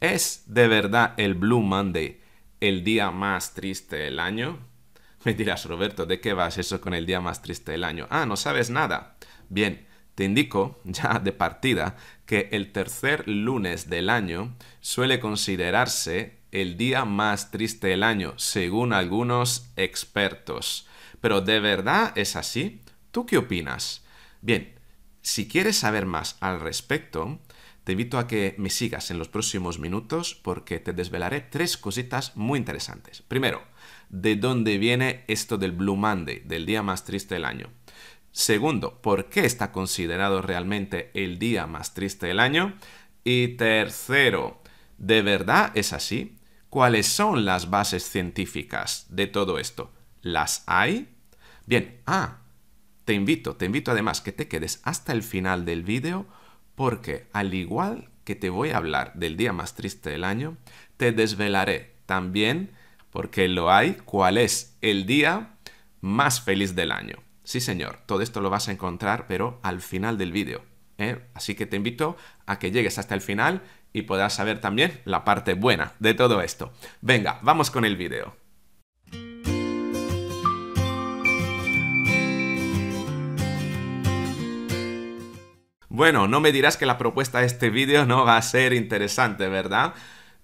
¿Es de verdad el Blue Monday el día más triste del año? Me dirás, Roberto, ¿de qué vas eso con el día más triste del año? Ah, no sabes nada. Bien, te indico ya de partida que el tercer lunes del año suele considerarse el día más triste del año, según algunos expertos. Pero ¿de verdad es así? ¿Tú qué opinas? Bien, si quieres saber más al respecto, te invito a que me sigas en los próximos minutos porque te desvelaré tres cositas muy interesantes. Primero, de dónde viene esto del Blue Monday, del día más triste del año. Segundo, por qué está considerado realmente el día más triste del año. Y tercero, ¿de verdad es así? ¿Cuáles son las bases científicas de todo esto? ¿Las hay? Bien, ah, te invito, te invito además que te quedes hasta el final del vídeo porque al igual que te voy a hablar del día más triste del año, te desvelaré también, porque lo hay, cuál es el día más feliz del año. Sí, señor, todo esto lo vas a encontrar, pero al final del vídeo. ¿eh? Así que te invito a que llegues hasta el final y podrás saber también la parte buena de todo esto. Venga, vamos con el vídeo. Bueno, no me dirás que la propuesta de este vídeo no va a ser interesante, ¿verdad?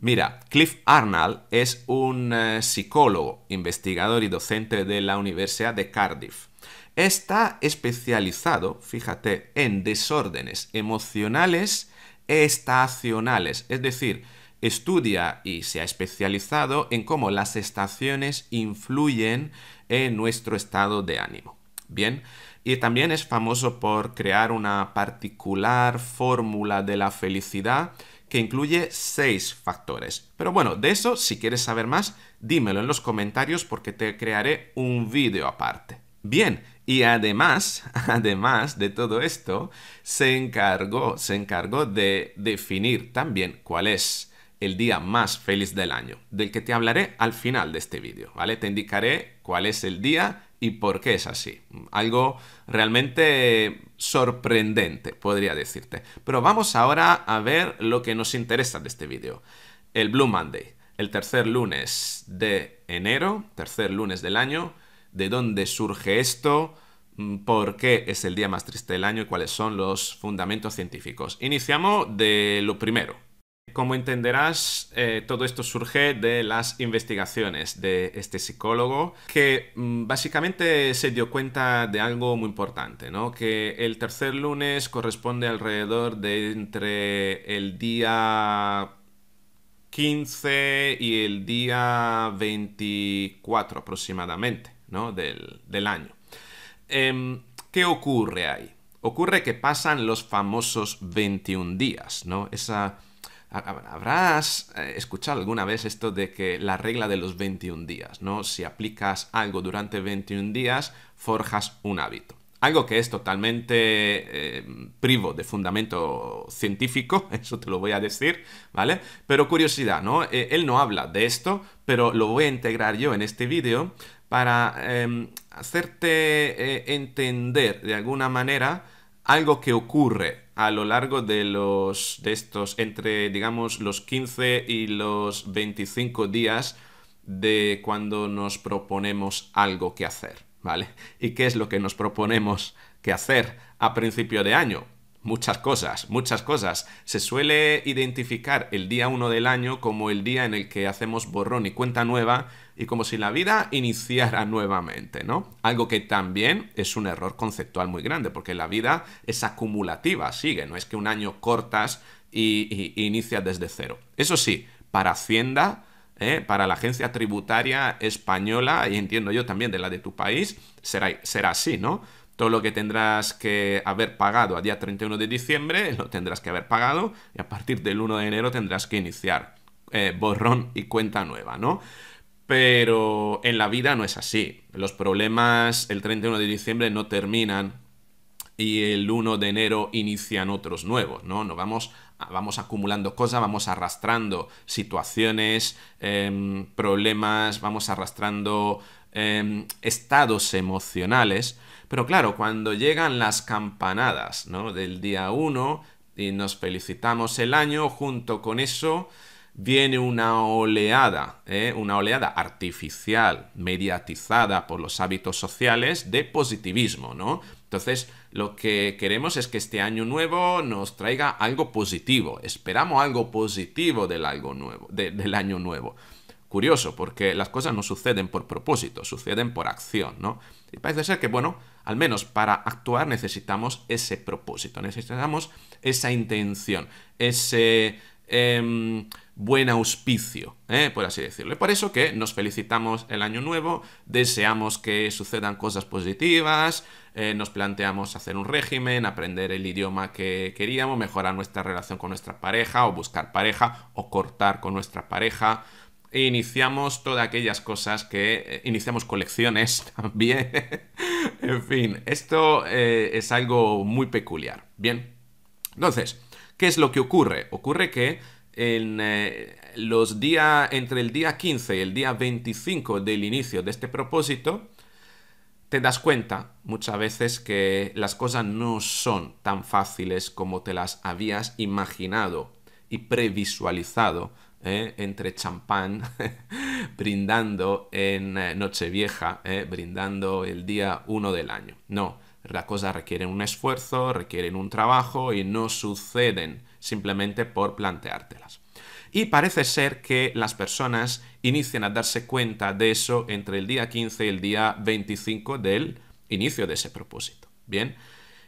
Mira, Cliff Arnold es un eh, psicólogo, investigador y docente de la Universidad de Cardiff. Está especializado, fíjate, en desórdenes emocionales estacionales, es decir, estudia y se ha especializado en cómo las estaciones influyen en nuestro estado de ánimo. Bien, y también es famoso por crear una particular fórmula de la felicidad que incluye seis factores. Pero bueno, de eso, si quieres saber más, dímelo en los comentarios porque te crearé un vídeo aparte. Bien, y además, además de todo esto, se encargó, se encargó de definir también cuál es el día más feliz del año, del que te hablaré al final de este vídeo, ¿vale? Te indicaré cuál es el día y por qué es así. Algo realmente sorprendente, podría decirte. Pero vamos ahora a ver lo que nos interesa de este vídeo. El Blue Monday, el tercer lunes de enero, tercer lunes del año, de dónde surge esto, mm, por qué es el día más triste del año y cuáles son los fundamentos científicos. Iniciamos de lo primero, como entenderás, eh, todo esto surge de las investigaciones de este psicólogo que mm, básicamente se dio cuenta de algo muy importante, ¿no? que el tercer lunes corresponde alrededor de entre el día 15 y el día 24 aproximadamente ¿no? del, año. Em, ¿Qué ocurre ahí? Ocurre que pasan los famosos 21 días, ¿no? Esa Habrás eh, escuchado alguna vez esto de que la regla de los 21 días, ¿no? Si aplicas algo durante 21 días, forjas un hábito. Algo que es totalmente eh, privo de fundamento científico, eso te lo voy a decir, ¿vale? Pero curiosidad, ¿no? Eh, él no habla de esto, pero lo voy a integrar yo en este vídeo para em, hacerte entender de alguna manera algo que ocurre a lo largo de los de estos entre digamos los 15 y los 25 días de cuando nos proponemos algo que hacer, ¿vale? ¿Y qué es lo que nos proponemos que hacer a principio de año? Muchas cosas, muchas cosas. Se suele identificar el día 1 del año como el día en el que hacemos borrón y cuenta nueva y como si la vida iniciara nuevamente, ¿no? Algo que también es un error conceptual muy grande, porque la vida es acumulativa, sigue, no es que un año cortas y, inicia inicias desde cero. Eso sí, para Hacienda, ¿eh? para la agencia tributaria española, y entiendo yo también de la de tu país, será, será así, ¿no? Todo lo que tendrás que haber pagado a día 31 de diciembre, lo tendrás que haber pagado y a partir del 1 de enero tendrás que iniciar eh, borrón y cuenta nueva, ¿no? Pero en la vida no es así. Los problemas el 31 de diciembre no terminan y el 1 de enero inician otros nuevos, ¿no? Nos vamos, vamos acumulando cosas, vamos arrastrando situaciones, em, problemas, vamos arrastrando em, estados emocionales. Pero claro, cuando llegan las campanadas, ¿no? Del día 1 y nos felicitamos el año, junto con eso viene una oleada, ¿eh? una oleada artificial, mediatizada por los hábitos sociales de positivismo, ¿no? Entonces, lo que queremos es que este año nuevo nos traiga algo positivo. Esperamos algo positivo del, algo nuevo, del año nuevo. Curioso, porque las cosas no suceden por propósito, suceden por acción, ¿no? Y parece ser que, bueno, al menos para actuar necesitamos ese propósito, necesitamos esa intención, ese... Em, buen auspicio, ¿eh? por así decirlo. por eso que nos felicitamos el año nuevo, deseamos que sucedan cosas positivas, eh, nos planteamos hacer un régimen, aprender el idioma que queríamos, mejorar nuestra relación con nuestra pareja o buscar pareja o cortar con nuestra pareja. E iniciamos todas aquellas cosas que eh, iniciamos colecciones también. en fin, esto es algo muy peculiar. Bien, entonces, ¿qué es lo que ocurre? Ocurre que en eh, los días, entre el día 15 y el día 25 del inicio de este propósito, te das cuenta muchas veces que las cosas no son tan fáciles como te las habías imaginado y previsualizado eh, entre champán, brindando en eh, Nochevieja, brindando el día 1 del año. No, las cosas requieren un esfuerzo, requieren un trabajo y no suceden simplemente por planteártelas. Y parece ser que las personas inician a darse cuenta de eso entre el día 15 y el día 25 del inicio de ese propósito. Bien,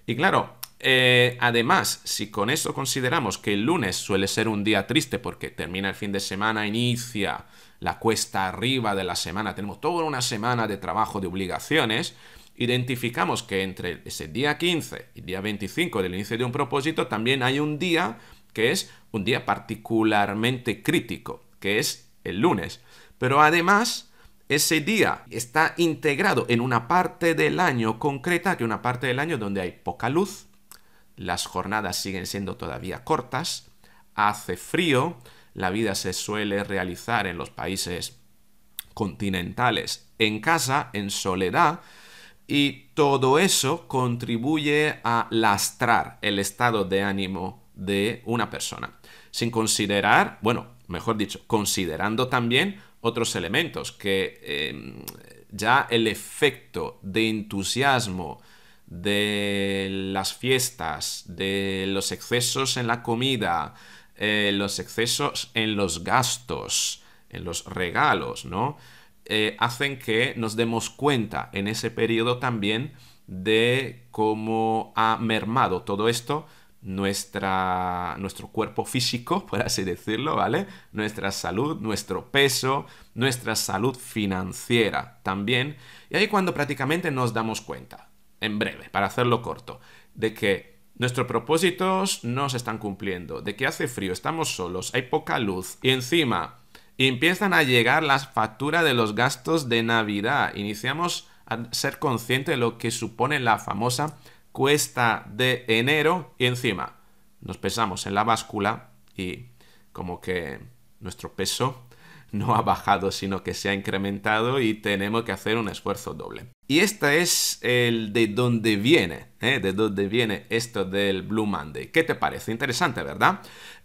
y claro, eh, además, si con eso consideramos que el lunes suele ser un día triste porque termina el fin de semana, inicia la cuesta arriba de la semana, tenemos toda una semana de trabajo, de obligaciones, identificamos que entre ese día 15 y día 25 del inicio de un propósito también hay un día que es un día particularmente crítico, que es el lunes. Pero además, ese día está integrado en una parte del año concreta, que una parte del año donde hay poca luz, las jornadas siguen siendo todavía cortas, hace frío, la vida se suele realizar en los países continentales en casa, en soledad, y todo eso contribuye a lastrar el estado de ánimo de una persona, sin considerar, bueno, mejor dicho, considerando también otros elementos, que em, ya el efecto de entusiasmo de las fiestas, de los excesos en la comida, eh, los excesos en los gastos, en los regalos, ¿no? Eh, hacen que nos demos cuenta en ese periodo también de cómo ha mermado todo esto nuestra, nuestro cuerpo físico, por así decirlo, ¿vale? Nuestra salud, nuestro peso, nuestra salud financiera también. Y ahí cuando prácticamente nos damos cuenta, en breve, para hacerlo corto, de que nuestros propósitos no se están cumpliendo, de que hace frío, estamos solos, hay poca luz y encima y empiezan a llegar las facturas de los gastos de Navidad. Iniciamos a ser conscientes de lo que supone la famosa cuesta de enero y encima nos pesamos en la báscula y como que nuestro peso no ha bajado, sino que se ha incrementado y tenemos que hacer un esfuerzo doble. Y este es el de dónde viene, ¿eh? de dónde viene esto del Blue Monday. ¿Qué te parece? Interesante, ¿verdad?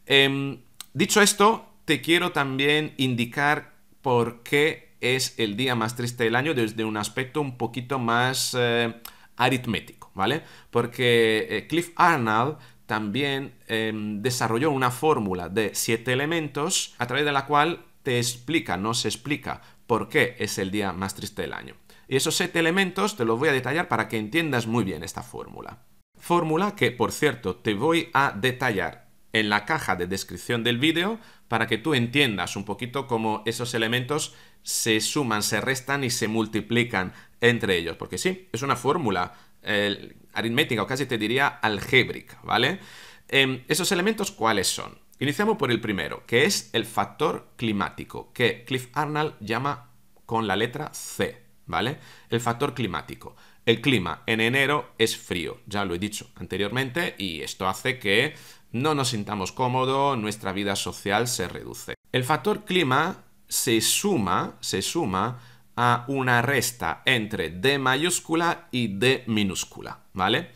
Em, dicho esto, te quiero también indicar por qué es el día más triste del año desde un aspecto un poquito más eh, aritmético, ¿vale? Porque eh, Cliff Arnold también em, desarrolló una fórmula de siete elementos a través de la cual te explica, no se explica, por qué es el día más triste del año. Y esos siete elementos te los voy a detallar para que entiendas muy bien esta fórmula. Fórmula que, por cierto, te voy a detallar en la caja de descripción del vídeo para que tú entiendas un poquito cómo esos elementos se suman, se restan y se multiplican entre ellos. Porque sí, es una fórmula eh, aritmética o casi te diría algébrica, ¿vale? Em, ¿Esos elementos cuáles son? Iniciamos por el primero, que es el factor climático, que Cliff Arnold llama con la letra C, ¿vale? El factor climático. El clima en enero es frío, ya lo he dicho anteriormente, y esto hace que no nos sintamos cómodos, nuestra vida social se reduce. El factor clima se suma, se suma a una resta entre D mayúscula y D minúscula, ¿vale?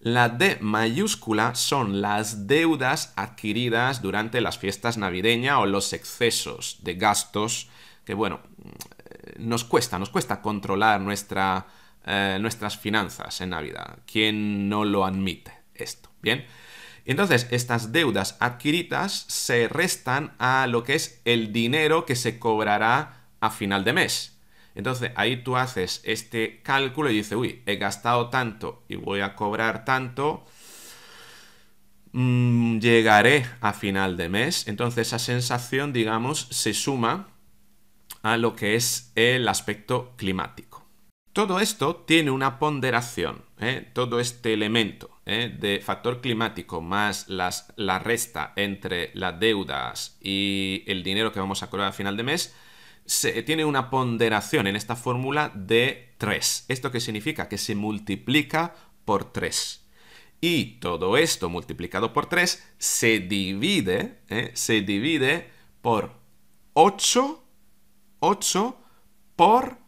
La D mayúscula son las deudas adquiridas durante las fiestas navideñas o los excesos de gastos que, bueno, eh, nos cuesta, nos cuesta controlar eh, nuestras finanzas en Navidad. ¿Quién no lo admite esto? Bien, entonces, estas deudas adquiridas se restan a lo que es el dinero que se cobrará a final de mes. Entonces, ahí tú haces este cálculo y dices, uy, he gastado tanto y voy a cobrar tanto. Mm, llegaré a final de mes. Entonces, esa sensación, digamos, se suma a lo que es el aspecto climático. Todo esto tiene una ponderación, ¿eh? todo este elemento. ¿eh? de factor climático más la resta entre las deudas y el dinero que vamos a cobrar a final de mes, se, eh, tiene una ponderación en esta fórmula de 3. ¿Esto qué significa? Que se multiplica por 3. Y todo esto multiplicado por 3 se divide, ¿eh? se divide por 8, 8 por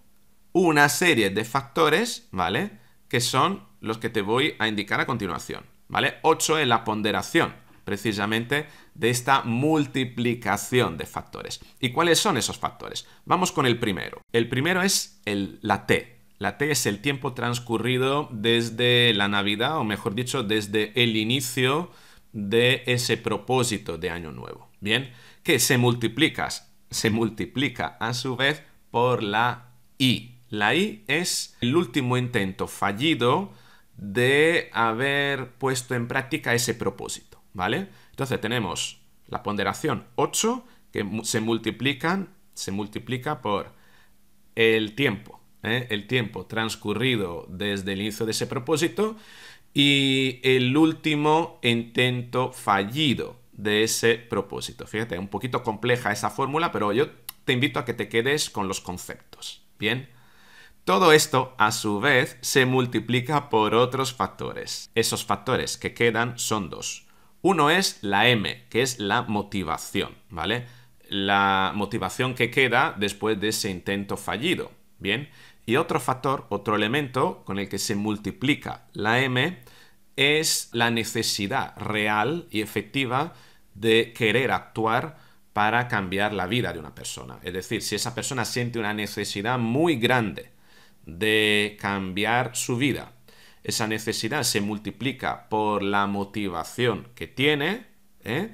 una serie de factores, ¿vale? que son los que te voy a indicar a continuación, ¿vale? 8 es la ponderación, precisamente, de esta multiplicación de factores. ¿Y cuáles son esos factores? Vamos con el primero. El primero es el, la T. La T es el tiempo transcurrido desde la Navidad, o mejor dicho, desde el inicio de ese propósito de año nuevo. Bien, que se multiplicas, se multiplica a su vez por la I. La I es el último intento fallido de haber puesto en práctica ese propósito, ¿vale? Entonces tenemos la ponderación 8 que se multiplican, se multiplica por el tiempo, ¿eh? el tiempo transcurrido desde el inicio de ese propósito y el último intento fallido de ese propósito. Fíjate, un poquito compleja esa fórmula, pero yo te invito a que te quedes con los conceptos. Bien. Todo esto, a su vez, se multiplica por otros factores. Esos factores que quedan son dos. Uno es la M, que es la motivación, ¿vale? La motivación que queda después de ese intento fallido, ¿bien? Y otro factor, otro elemento con el que se multiplica la M es la necesidad real y efectiva de querer actuar para cambiar la vida de una persona. Es decir, si esa persona siente una necesidad muy grande de cambiar su vida. Esa necesidad se multiplica por la motivación que tiene ¿eh?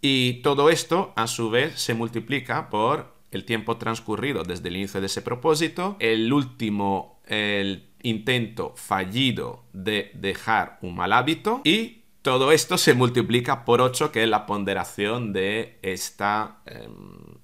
y todo esto a su vez se multiplica por el tiempo transcurrido desde el inicio de ese propósito, el último el intento fallido de dejar un mal hábito y todo esto se multiplica por 8, que es la ponderación de em,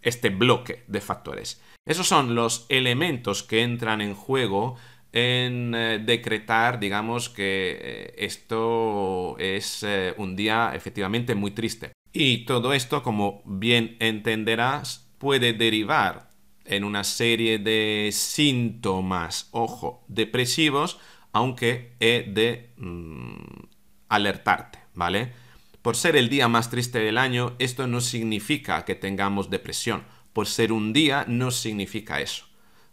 este bloque de factores. Esos son los elementos que entran en juego en eh, decretar, digamos, que eh, esto es eh, un día efectivamente muy triste. Y todo esto, como bien entenderás, puede derivar en una serie de síntomas, ojo, depresivos, aunque he de mm, alertarte, ¿vale? Por ser el día más triste del año, esto no significa que tengamos depresión por ser un día no significa eso.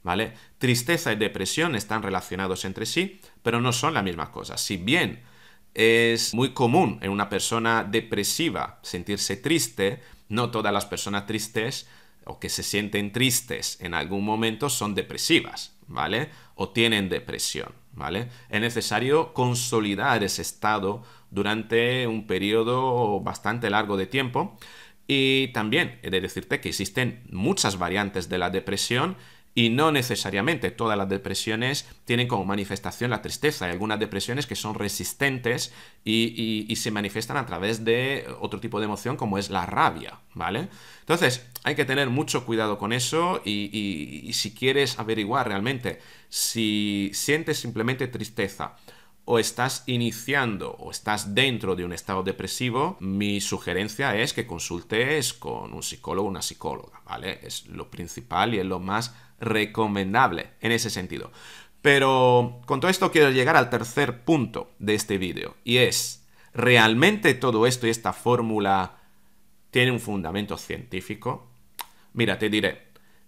¿Vale? Tristeza y depresión están relacionados entre sí, pero no son la misma cosa. Si bien es muy común en una persona depresiva sentirse triste, no todas las personas tristes o que se sienten tristes en algún momento son depresivas, ¿vale? O tienen depresión, ¿vale? Es necesario consolidar ese estado durante un periodo bastante largo de tiempo y también he de decirte que existen muchas variantes de la depresión y no necesariamente todas las depresiones tienen como manifestación la tristeza. Hay algunas depresiones que son resistentes y, se manifiestan a través de otro tipo de emoción como es la rabia, ¿vale? Entonces, hay que tener mucho cuidado con eso y si quieres averiguar realmente si sientes simplemente tristeza o estás iniciando o estás dentro de un estado depresivo, mi sugerencia es que consultes con un psicólogo o una psicóloga, ¿vale? Es lo principal y es lo más recomendable en ese sentido. Pero con todo esto quiero llegar al tercer punto de este vídeo y es, ¿realmente todo esto y esta fórmula tiene un fundamento científico? Mira, te diré,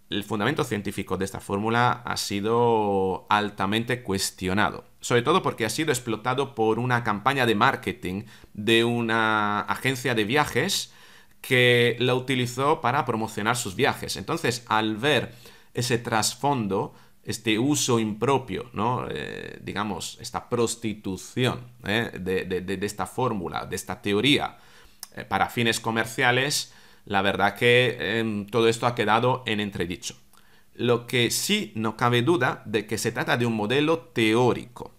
el fundamento científico de esta fórmula ha sido altamente cuestionado sobre todo porque ha sido explotado por una campaña de marketing de una agencia de viajes que la utilizó para promocionar sus viajes. Entonces, al ver ese trasfondo, este uso impropio, ¿no? Eh, digamos, esta prostitución ¿eh? de, esta fórmula, de esta teoría eh, para fines comerciales, la verdad que em, todo esto ha quedado en entredicho. Lo que sí no cabe duda de que se trata de un modelo teórico,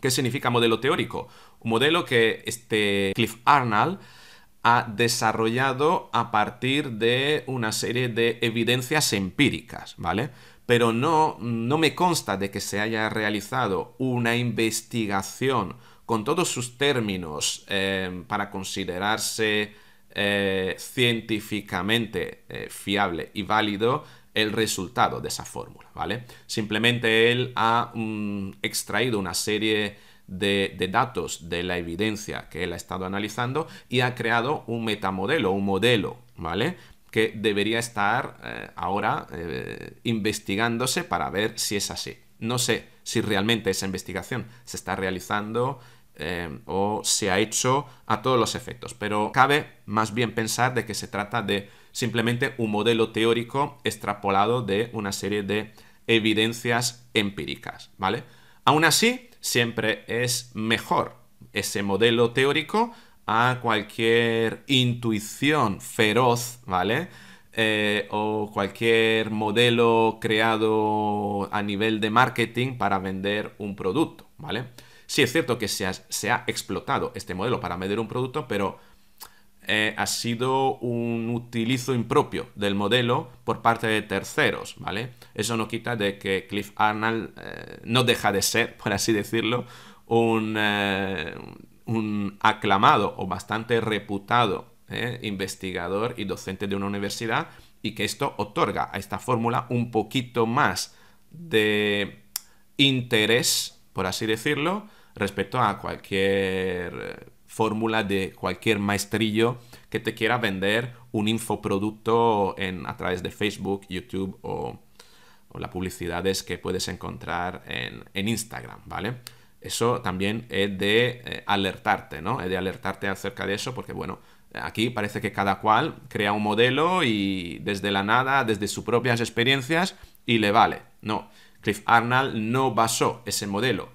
¿Qué significa modelo teórico? Un modelo que este Cliff Arnold ha desarrollado a partir de una serie de evidencias empíricas, ¿vale? Pero no, no me consta de que se haya realizado una investigación con todos sus términos eh, para considerarse eh, científicamente eh, fiable y válido el resultado de esa fórmula, ¿vale? Simplemente él ha mm, extraído una serie de, datos de la evidencia que él ha estado analizando y ha creado un metamodelo, un modelo, ¿vale? Que debería estar eh, ahora eh, investigándose para ver si es así. No sé si realmente esa investigación se está realizando eh, o se ha hecho a todos los efectos, pero cabe más bien pensar de que se trata de simplemente un modelo teórico extrapolado de una serie de evidencias empíricas, ¿vale? Aún así, siempre es mejor ese modelo teórico a cualquier intuición feroz, ¿vale? Eh, o cualquier modelo creado a nivel de marketing para vender un producto, ¿vale? Sí es cierto que se ha explotado este modelo para vender un producto, pero eh, ha sido un utilizo impropio del modelo por parte de terceros, ¿vale? Eso no quita de que Cliff Arnold eh, no deja de ser, por así decirlo, un eh, aclamado o bastante reputado investigador y docente de una universidad y que esto otorga a esta fórmula un poquito más de interés, por así decirlo, respecto a cualquier fórmula de cualquier maestrillo que te quiera vender un infoproducto en, a través de Facebook, YouTube o, las publicidades que puedes encontrar en, Instagram, ¿vale? Eso también es de eh, alertarte, ¿no? Es de alertarte acerca de eso porque, bueno, aquí parece que cada cual crea un modelo y desde la nada, desde sus propias experiencias, y le vale. No, Cliff Arnold no basó ese modelo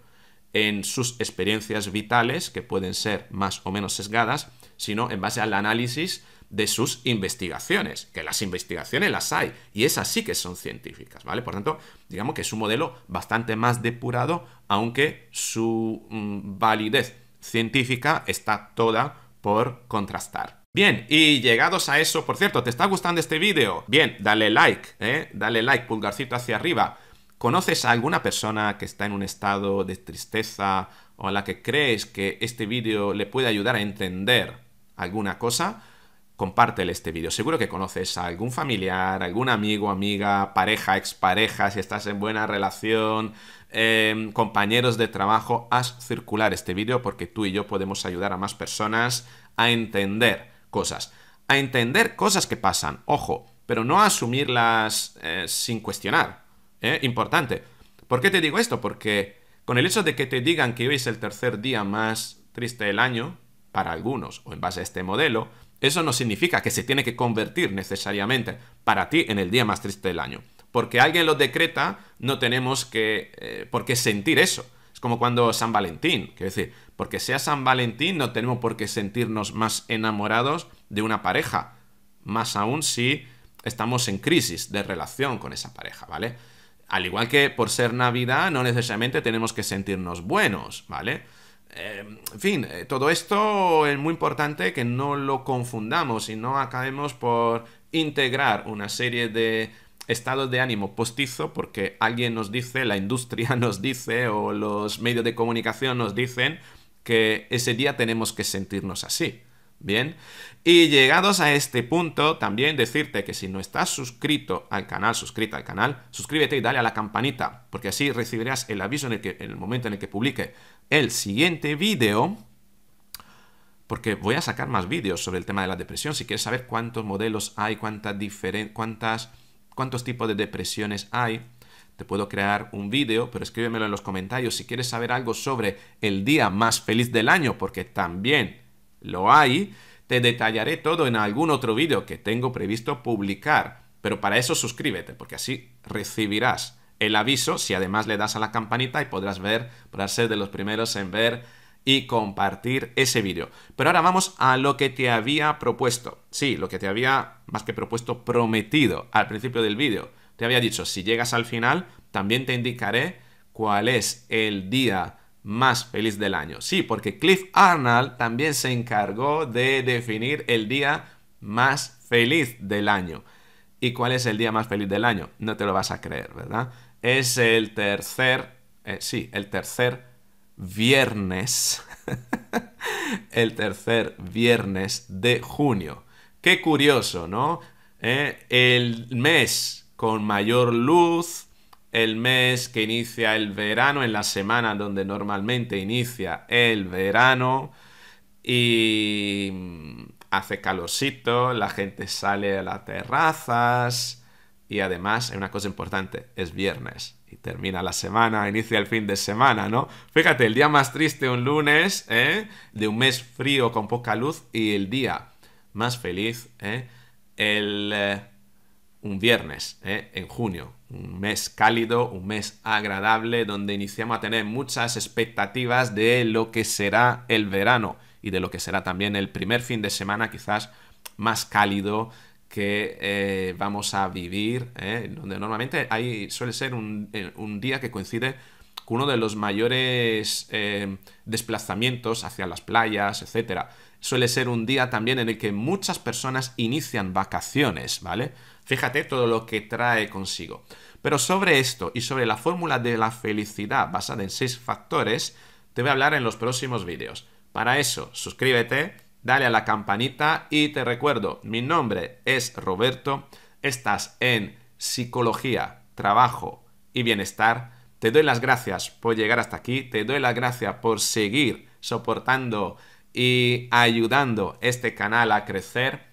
en sus experiencias vitales, que pueden ser más o menos sesgadas, sino en base al análisis de sus investigaciones, que las investigaciones las hay, y esas sí que son científicas, ¿vale? Por tanto, digamos que es un modelo bastante más depurado, aunque su mm, validez científica está toda por contrastar. Bien, y llegados a eso, por cierto, ¿te está gustando este vídeo? Bien, dale like, ¿eh? dale like, pulgarcito hacia arriba conoces a alguna persona que está en un estado de tristeza o a la que crees que este vídeo le puede ayudar a entender alguna cosa, compártele este vídeo. Seguro que conoces a algún familiar, algún amigo, amiga, pareja, expareja, si estás en buena relación, em, compañeros de trabajo, haz circular este vídeo porque tú y yo podemos ayudar a más personas a entender cosas, a entender cosas que pasan, ojo, pero no asumirlas eh, sin cuestionar ¿eh? Importante. ¿Por qué te digo esto? Porque con el hecho de que te digan que hoy es el tercer día más triste del año, para algunos, o en base a este modelo, eso no significa que se tiene que convertir necesariamente para ti en el día más triste del año. Porque alguien lo decreta, no tenemos que, eh, por qué sentir eso. Es como cuando San Valentín, quiero decir, porque sea San Valentín no tenemos por qué sentirnos más enamorados de una pareja, más aún si estamos en crisis de relación con esa pareja, ¿vale? Al igual que por ser Navidad, no necesariamente tenemos que sentirnos buenos, ¿vale? Eh, en fin, eh, todo esto es muy importante que no lo confundamos y no acabemos por integrar una serie de estados de ánimo postizo porque alguien nos dice, la industria nos dice o los medios de comunicación nos dicen que ese día tenemos que sentirnos así. Bien, y llegados a este punto, también decirte que si no estás suscrito al canal, suscrita al canal, suscríbete y dale a la campanita, porque así recibirás el aviso en el, que, en el momento en el que publique el siguiente vídeo, porque voy a sacar más vídeos sobre el tema de la depresión, si quieres saber cuántos modelos hay, cuántas cuántas, cuántos tipos de depresiones hay, te puedo crear un vídeo, pero escríbemelo en los comentarios si quieres saber algo sobre el día más feliz del año, porque también lo hay, te detallaré todo en algún otro vídeo que tengo previsto publicar. Pero para eso suscríbete, porque así recibirás el aviso si además le das a la campanita y podrás ver, podrás ser de los primeros en ver y compartir ese vídeo. Pero ahora vamos a lo que te había propuesto. Sí, lo que te había más que propuesto, prometido al principio del vídeo. Te había dicho, si llegas al final, también te indicaré cuál es el día más feliz del año. Sí, porque Cliff Arnold también se encargó de definir el día más feliz del año. ¿Y cuál es el día más feliz del año? No te lo vas a creer, ¿verdad? Es el tercer, eh, sí, el tercer viernes, el tercer viernes de junio. Qué curioso, ¿no? Eh, el mes con mayor luz, el mes que inicia el verano, en la semana donde normalmente inicia el verano y mm, hace calorcito, la gente sale a las terrazas y además, una cosa importante, es viernes y termina la semana, inicia el fin de semana, ¿no? Fíjate, el día más triste un lunes, ¿eh? De un mes frío con poca luz y el día más feliz, ¿eh? El eh, un viernes ¿eh? en junio, un mes cálido, un mes agradable, donde iniciamos a tener muchas expectativas de lo que será el verano y de lo que será también el primer fin de semana quizás más cálido que eh, vamos a vivir, ¿eh? donde normalmente suele ser un, un, día que coincide con uno de los mayores desplazamientos hacia las playas, etcétera. Suele ser un día también en el que muchas personas inician vacaciones, ¿vale? Fíjate todo lo que trae consigo. Pero sobre esto y sobre la fórmula de la felicidad basada en seis factores, te voy a hablar en los próximos vídeos. Para eso, suscríbete, dale a la campanita y te recuerdo, mi nombre es Roberto, estás en Psicología, Trabajo y Bienestar. Te doy las gracias por llegar hasta aquí, te doy las gracias por seguir soportando y ayudando este canal a crecer